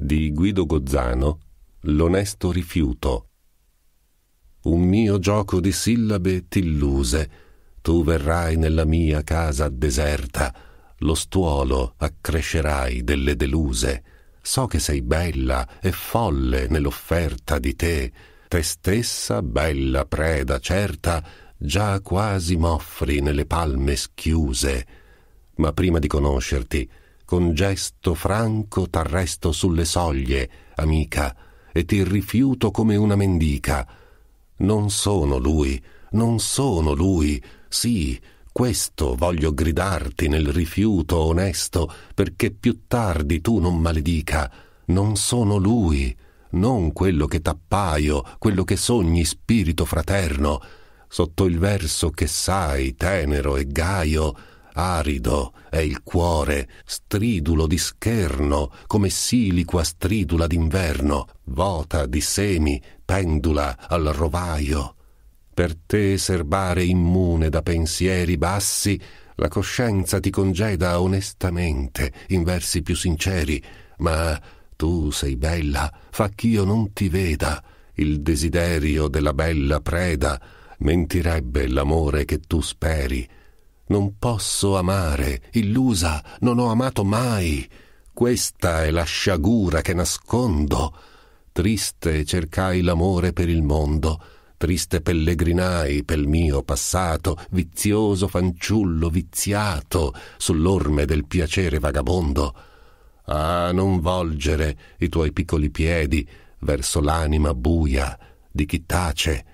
di Guido Gozzano L'onesto rifiuto. Un mio gioco di sillabe t'illuse, tu verrai nella mia casa deserta, lo stuolo accrescerai delle deluse. So che sei bella e folle nell'offerta di te, te stessa bella preda certa, già quasi m'offri nelle palme schiuse. Ma prima di conoscerti, con gesto franco t'arresto sulle soglie, amica, e ti rifiuto come una mendica. Non sono lui, non sono lui, sì, questo voglio gridarti nel rifiuto onesto, perché più tardi tu non maledica. Non sono lui, non quello che t'appaio, quello che sogni spirito fraterno. Sotto il verso che sai, tenero e gaio, arido è il cuore, stridulo di scherno, come siliqua stridula d'inverno, vota di semi, pendula al rovaio. Per te serbare immune da pensieri bassi, la coscienza ti congeda onestamente in versi più sinceri, ma tu sei bella, fa ch'io non ti veda, il desiderio della bella preda, mentirebbe l'amore che tu speri, non posso amare, illusa, non ho amato mai. Questa è la sciagura che nascondo. Triste cercai l'amore per il mondo, triste pellegrinai pel mio passato, vizioso fanciullo viziato sull'orme del piacere vagabondo. Ah, non volgere i tuoi piccoli piedi verso l'anima buia di chi tace,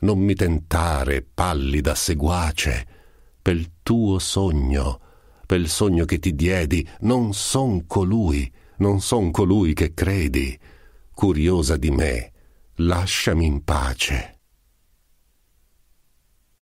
non mi tentare pallida seguace pel tuo sogno, pel sogno che ti diedi, non son colui, non son colui che credi. Curiosa di me, lasciami in pace.